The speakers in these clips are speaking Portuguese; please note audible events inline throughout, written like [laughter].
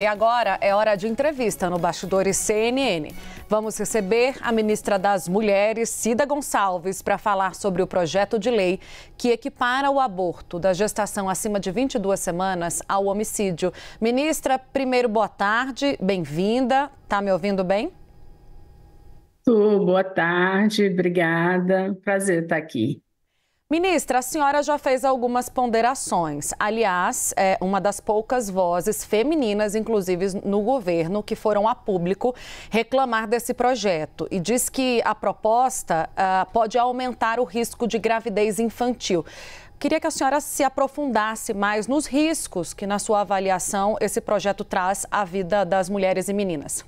E agora é hora de entrevista no Bastidores CNN. Vamos receber a ministra das Mulheres, Cida Gonçalves, para falar sobre o projeto de lei que equipara o aborto da gestação acima de 22 semanas ao homicídio. Ministra, primeiro boa tarde, bem-vinda. Tá me ouvindo bem? Tu, boa tarde, obrigada. Prazer estar aqui. Ministra, a senhora já fez algumas ponderações. Aliás, é uma das poucas vozes femininas, inclusive no governo, que foram a público reclamar desse projeto. E diz que a proposta ah, pode aumentar o risco de gravidez infantil. Queria que a senhora se aprofundasse mais nos riscos que, na sua avaliação, esse projeto traz à vida das mulheres e meninas.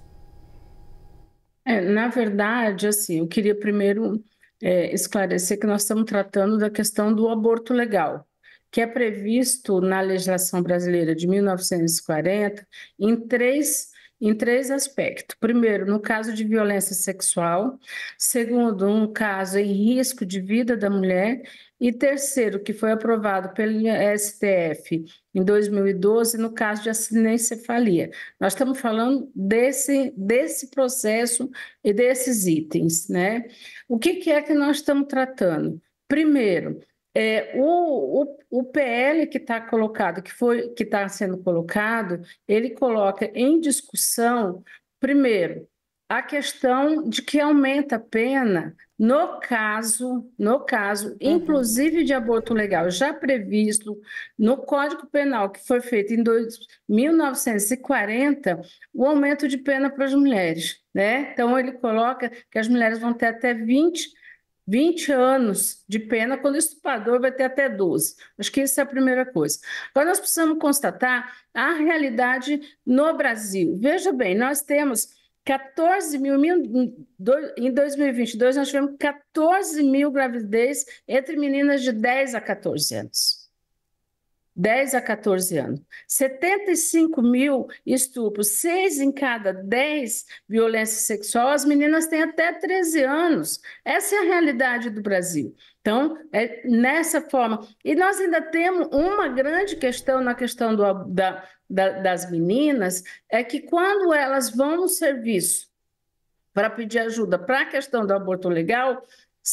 É, na verdade, assim, eu queria primeiro é, esclarecer que nós estamos tratando da questão do aborto legal, que é previsto na legislação brasileira de 1940 em três em três aspectos. Primeiro, no caso de violência sexual. Segundo, um caso em risco de vida da mulher. E terceiro, que foi aprovado pelo STF em 2012, no caso de acinencefalia. Nós estamos falando desse, desse processo e desses itens, né? O que, que é que nós estamos tratando? Primeiro, é, o, o, o, PL que está colocado, que foi que está sendo colocado, ele coloca em discussão, primeiro, a questão de que aumenta a pena no caso, no caso, uhum. inclusive de aborto legal, já previsto no Código Penal que foi feito em dois, 1940, o aumento de pena para as mulheres, né? Então ele coloca que as mulheres vão ter até 20 20 anos de pena, quando o estuprador vai ter até 12. Acho que isso é a primeira coisa. Agora, nós precisamos constatar a realidade no Brasil. Veja bem, nós temos 14 mil, em 2022, nós tivemos 14 mil gravidez entre meninas de 10 a 14 anos. 10 a 14 anos. 75 mil estupros, 6 em cada 10 violência sexual, as meninas têm até 13 anos. Essa é a realidade do Brasil. Então, é nessa forma. E nós ainda temos uma grande questão na questão do, da, da, das meninas, é que quando elas vão no serviço para pedir ajuda para a questão do aborto legal,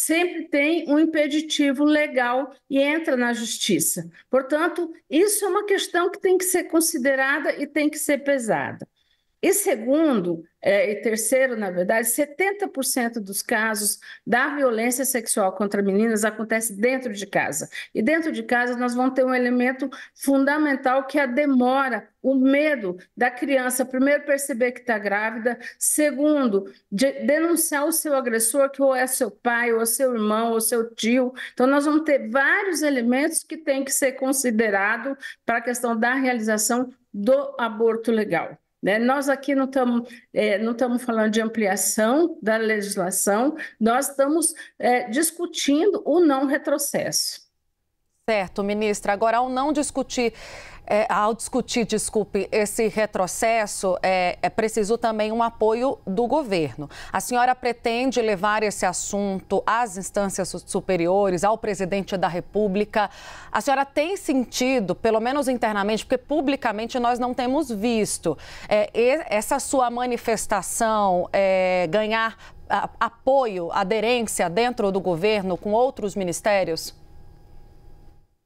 sempre tem um impeditivo legal e entra na justiça. Portanto, isso é uma questão que tem que ser considerada e tem que ser pesada. E segundo, é, e terceiro, na verdade, 70% dos casos da violência sexual contra meninas acontece dentro de casa. E dentro de casa nós vamos ter um elemento fundamental que é a demora, o medo da criança, primeiro, perceber que está grávida, segundo, de denunciar o seu agressor, que ou é seu pai, ou é seu irmão, ou é seu tio. Então, nós vamos ter vários elementos que têm que ser considerados para a questão da realização do aborto legal. Né? Nós aqui não estamos é, não estamos falando de ampliação da legislação, nós estamos é, discutindo o não retrocesso. Certo, ministra. Agora, ao não discutir, é, ao discutir, desculpe, esse retrocesso, é, é preciso também um apoio do governo. A senhora pretende levar esse assunto às instâncias superiores, ao presidente da República? A senhora tem sentido, pelo menos internamente, porque publicamente nós não temos visto, é, essa sua manifestação é, ganhar apoio, aderência dentro do governo com outros ministérios?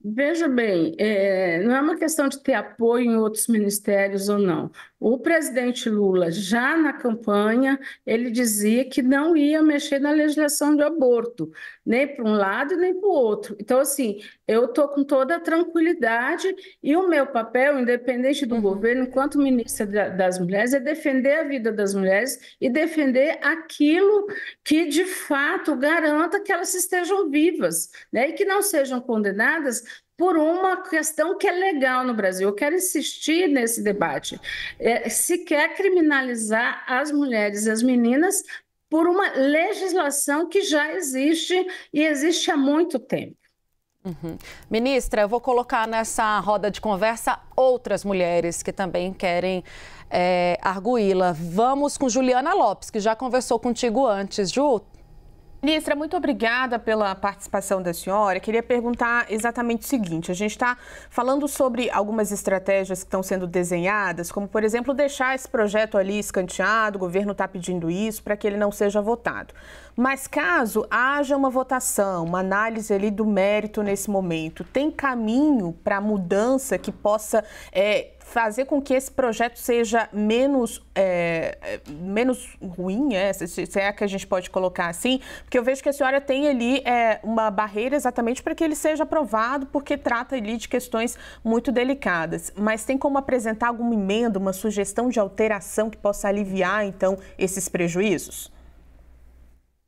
Veja bem, é, não é uma questão de ter apoio em outros ministérios ou não. O presidente Lula, já na campanha, ele dizia que não ia mexer na legislação de aborto, nem para um lado nem para o outro. Então, assim, eu estou com toda a tranquilidade e o meu papel, independente do uhum. governo, enquanto ministra da, das mulheres, é defender a vida das mulheres e defender aquilo que, de fato, garanta que elas estejam vivas né? e que não sejam condenadas por uma questão que é legal no Brasil. Eu quero insistir nesse debate. É, se quer criminalizar as mulheres e as meninas por uma legislação que já existe e existe há muito tempo. Uhum. Ministra, eu vou colocar nessa roda de conversa outras mulheres que também querem é, arguí-la. Vamos com Juliana Lopes, que já conversou contigo antes. Ju, Ministra, muito obrigada pela participação da senhora. Queria perguntar exatamente o seguinte: a gente está falando sobre algumas estratégias que estão sendo desenhadas, como, por exemplo, deixar esse projeto ali escanteado, o governo está pedindo isso para que ele não seja votado. Mas caso haja uma votação, uma análise ali do mérito nesse momento, tem caminho para mudança que possa é, fazer com que esse projeto seja menos, é, é menos ruim, é, se, se, é que a gente pode colocar assim, porque eu vejo que a senhora tem ali é, uma barreira exatamente para que ele seja aprovado, porque trata ali de questões muito delicadas. Mas tem como apresentar alguma emenda, uma sugestão de alteração que possa aliviar, então, esses prejuízos?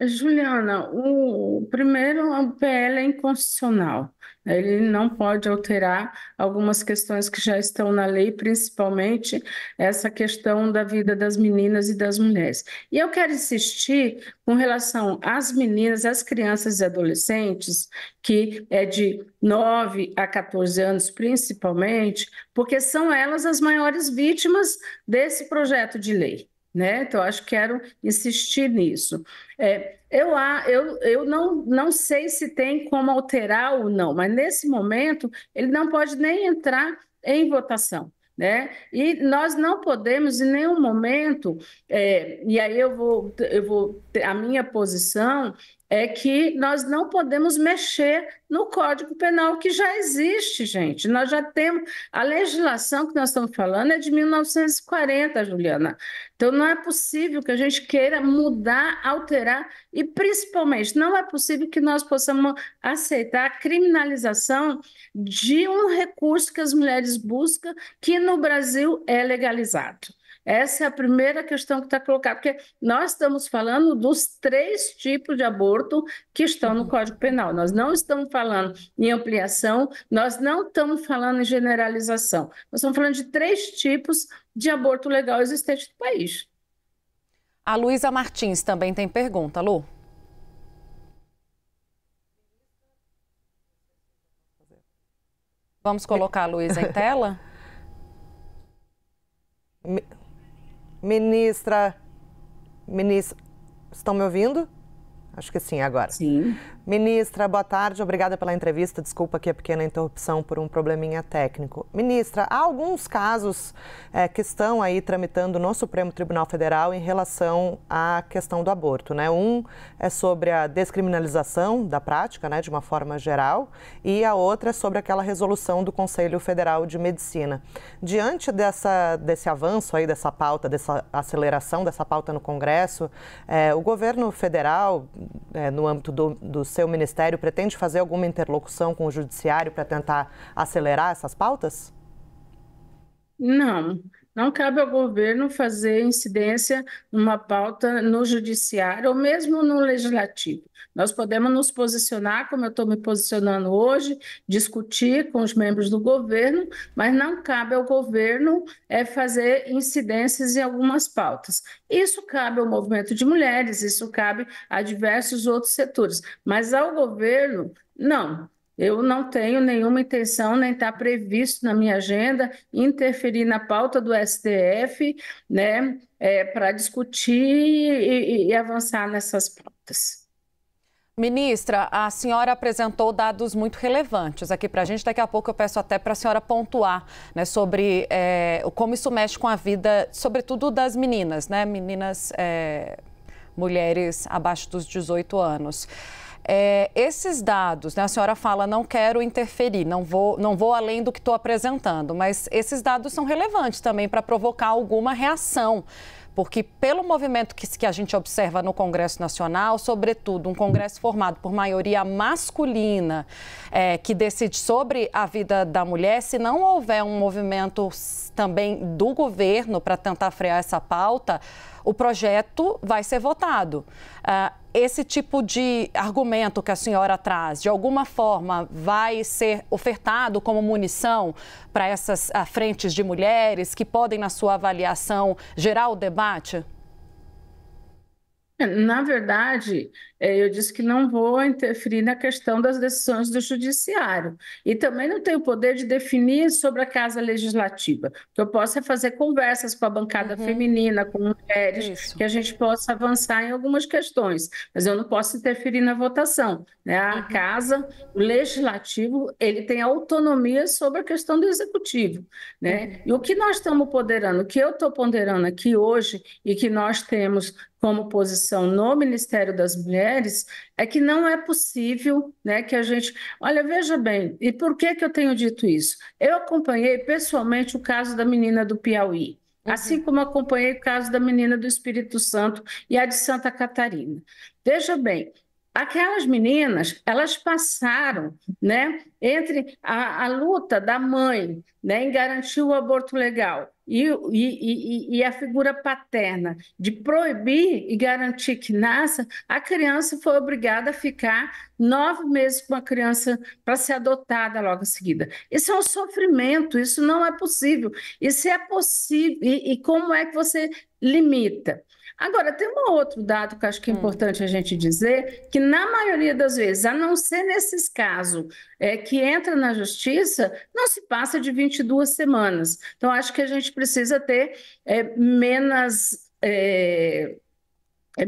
Juliana, o primeiro é o PL é inconstitucional. Ele não pode alterar algumas questões que já estão na lei, principalmente essa questão da vida das meninas e das mulheres. E eu quero insistir com relação às meninas, às crianças e adolescentes, que é de 9 a 14 anos, principalmente, porque são elas as maiores vítimas desse projeto de lei né? Então, acho que quero insistir nisso. É, eu, eu, eu não, não sei se tem como alterar ou não, mas nesse momento ele não pode nem entrar em votação. Né? E nós não podemos em nenhum momento, é, e aí eu vou, eu vou a minha posição é que nós não podemos mexer no Código Penal que já existe, gente. Nós já temos. A legislação que nós estamos falando é de 1940, Juliana. Então, não é possível que a gente queira mudar, alterar e, principalmente, não é possível que nós possamos aceitar a criminalização de um recurso que as mulheres buscam, que no Brasil é legalizado. Essa é a primeira questão que está colocada, porque nós estamos falando dos três tipos de aborto que estão no Código Penal. Nós não estamos falando em ampliação, nós não estamos falando em generalização. Nós estamos falando de três tipos de aborto legal existente no país. A Luísa Martins também tem pergunta, Lu. Vamos colocar a Luísa em tela? [laughs] Ministra. Ministra. Estão me ouvindo? Acho que sim, agora. Sim. Ministra, boa tarde. Obrigada pela entrevista. Desculpa aqui a pequena interrupção por um probleminha técnico. Ministra, há alguns casos é, que estão aí tramitando no Supremo Tribunal Federal em relação à questão do aborto, né? Um é sobre a descriminalização da prática, né, de uma forma geral, e a outra é sobre aquela resolução do Conselho Federal de Medicina. Diante dessa, desse avanço aí, dessa pauta, dessa aceleração dessa pauta no Congresso, é, o governo federal é, no âmbito do, do seu ministério, pretende fazer alguma interlocução com o judiciário para tentar acelerar essas pautas? Não, não cabe ao governo fazer incidência numa pauta no judiciário ou mesmo no legislativo. Nós podemos nos posicionar, como eu estou me posicionando hoje, discutir com os membros do governo, mas não cabe ao governo é, fazer incidências em algumas pautas. Isso cabe ao movimento de mulheres, isso cabe a diversos outros setores, mas ao governo, não. Eu não tenho nenhuma intenção, nem está previsto na minha agenda, interferir na pauta do STF, né, é, para discutir e, e avançar nessas pautas. Ministra, a senhora apresentou dados muito relevantes aqui para a gente. Daqui a pouco eu peço até para a senhora pontuar né, sobre é, como isso mexe com a vida, sobretudo das meninas, né? Meninas, é, mulheres abaixo dos 18 anos. É, esses dados, né, a senhora fala, não quero interferir, não vou, não vou além do que estou apresentando, mas esses dados são relevantes também para provocar alguma reação. Porque, pelo movimento que, que a gente observa no Congresso Nacional, sobretudo um Congresso formado por maioria masculina, é, que decide sobre a vida da mulher, se não houver um movimento também do governo para tentar frear essa pauta, o projeto vai ser votado. Uh, esse tipo de argumento que a senhora traz, de alguma forma, vai ser ofertado como munição para essas uh, frentes de mulheres que podem, na sua avaliação, gerar o debate? É, na verdade, é, eu disse que não vou interferir na questão das decisões do judiciário. E também não tenho poder de definir sobre a casa legislativa. O que eu posso é fazer conversas com a bancada uhum. feminina, com mulheres, Isso. que a gente possa avançar em algumas questões. Mas eu não posso interferir na votação. Né? A uhum. casa, o legislativo, ele tem autonomia sobre a questão do executivo. Né? Uhum. E o que nós estamos ponderando, o que eu estou ponderando aqui hoje e que nós temos como posição no Ministério das Mulheres é que não é possível né, que a gente. Olha, veja bem, e por que, que eu tenho dito isso? Eu acompanhei pessoalmente o caso da menina do Piauí. Uhum. Assim como acompanhei o caso da menina do Espírito Santo e a de Santa Catarina. Veja bem, aquelas meninas, elas passaram, né, entre a, a luta da mãe, né, em garantir o aborto legal e, e, e, a figura paterna de proibir e garantir que nasça, a criança foi obrigada a ficar nove meses com a criança para ser adotada logo em seguida. Isso é um sofrimento, isso não é possível. Isso é possível. E, e como é que você limita? Agora, tem um outro dado que acho que é hum. importante a gente dizer, que na maioria das vezes, a não ser nesses casos é, que entra na justiça, não se passa de 22 semanas. Então, acho que a gente precisa ter é, menos... É, é,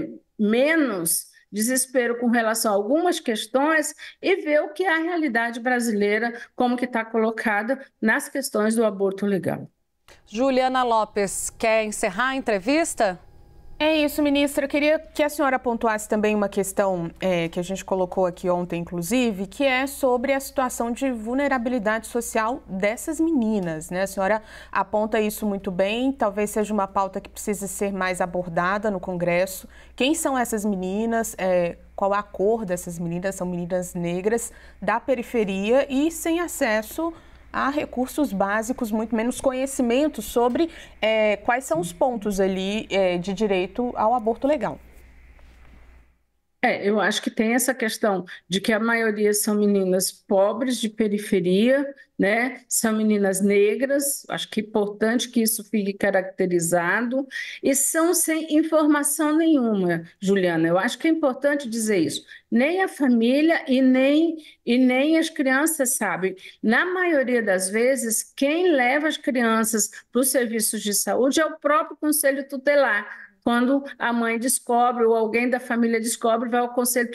é, menos desespero com relação a algumas questões e ver o que é a realidade brasileira, como que está colocada nas questões do aborto legal. Juliana Lopes, quer encerrar a entrevista? É isso, ministra. Eu queria que a senhora pontuasse também uma questão é, que a gente colocou aqui ontem, inclusive, que é sobre a situação de vulnerabilidade social dessas meninas. Né? A senhora aponta isso muito bem, talvez seja uma pauta que precise ser mais abordada no Congresso. Quem são essas meninas? É, qual a cor dessas meninas? São meninas negras da periferia e sem acesso há recursos básicos, muito menos conhecimento sobre é, quais são os pontos ali é, de direito ao aborto legal. É, eu acho que tem essa questão de que a maioria são meninas pobres de periferia, né? São meninas negras, acho que é importante que isso fique caracterizado, e são sem informação nenhuma, Juliana. Eu acho que é importante dizer isso. Nem a família e nem, e nem as crianças sabem. Na maioria das vezes, quem leva as crianças para os serviços de saúde é o próprio conselho tutelar quando a mãe descobre ou alguém da família descobre, vai ao conselho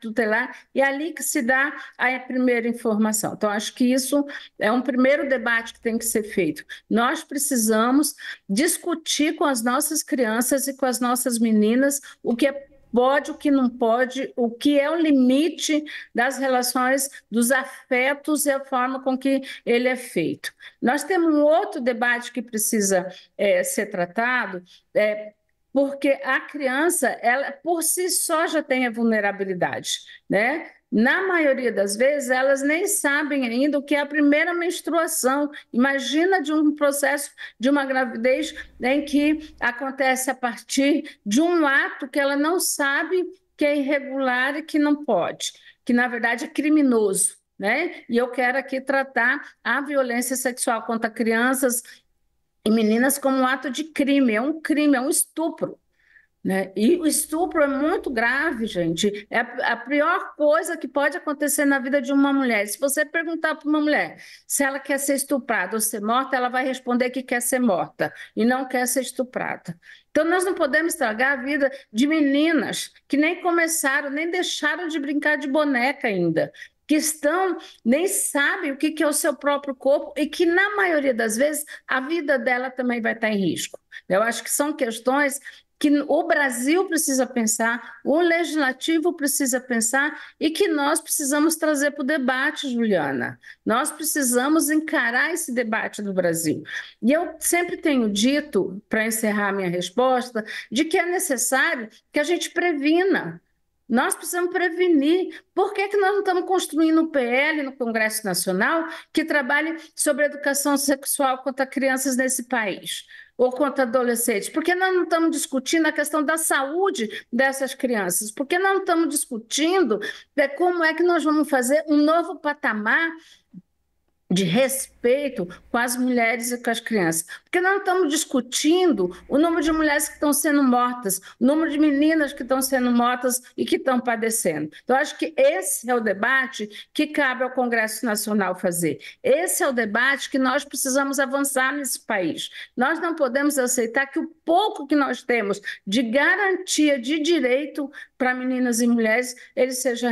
tutelar, e é ali que se dá a primeira informação. Então, acho que isso é um primeiro debate que tem que ser feito. Nós precisamos discutir com as nossas crianças e com as nossas meninas o que é pode, o que não pode, o que é o limite das relações, dos afetos e a forma com que ele é feito. Nós temos um outro debate que precisa é, ser tratado, é, porque a criança, ela por si só já tem a vulnerabilidade, né? Na maioria das vezes, elas nem sabem ainda o que é a primeira menstruação. Imagina de um processo de uma gravidez em que acontece a partir de um ato que ela não sabe que é irregular e que não pode, que na verdade é criminoso. Né? E eu quero aqui tratar a violência sexual contra crianças e meninas como um ato de crime, é um crime, é um estupro. Né? E o estupro é muito grave, gente. É a pior coisa que pode acontecer na vida de uma mulher. Se você perguntar para uma mulher se ela quer ser estuprada ou ser morta, ela vai responder que quer ser morta e não quer ser estuprada. Então, nós não podemos estragar a vida de meninas que nem começaram, nem deixaram de brincar de boneca ainda, que estão nem sabem o que, é o seu próprio corpo e que, na maioria das vezes, a vida dela também vai estar em risco. Eu acho que são questões que o Brasil precisa pensar, o legislativo precisa pensar e que nós precisamos trazer para o debate, Juliana. Nós precisamos encarar esse debate do Brasil. E eu sempre tenho dito, para encerrar minha resposta, de que é necessário que a gente previna nós precisamos prevenir. Por que, que nós não estamos construindo um PL no Congresso Nacional que trabalhe sobre educação sexual contra crianças nesse país? Ou contra adolescentes? Por que nós não estamos discutindo a questão da saúde dessas crianças? Por que nós não estamos discutindo é, como é que nós vamos fazer um novo patamar de respeito? respeito com as mulheres e com as crianças. Porque nós estamos discutindo o número de mulheres que estão sendo mortas, o número de meninas que estão sendo mortas e que estão padecendo. Então, acho que esse é o debate que cabe ao Congresso Nacional fazer. Esse é o debate que nós precisamos avançar nesse país. Nós não podemos aceitar que o pouco que nós temos de garantia de direito para meninas e mulheres, ele seja,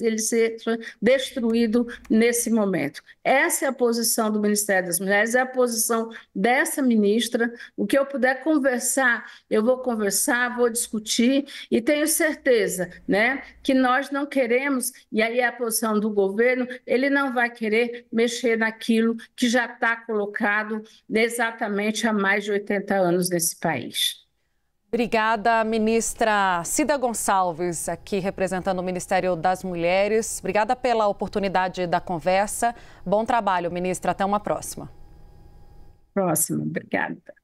ele seja destruído nesse momento. Essa é a posição posição do Ministério das Mulheres, é a posição dessa ministra. O que eu puder conversar, eu vou conversar, vou discutir e tenho certeza, né, que nós não queremos, e aí é a posição do governo, ele não vai querer mexer naquilo que já está colocado exatamente há mais de 80 anos nesse país. Obrigada, ministra Cida Gonçalves, aqui representando o Ministério das Mulheres. Obrigada pela oportunidade da conversa. Bom trabalho, ministra. Até uma próxima. Próximo, obrigada.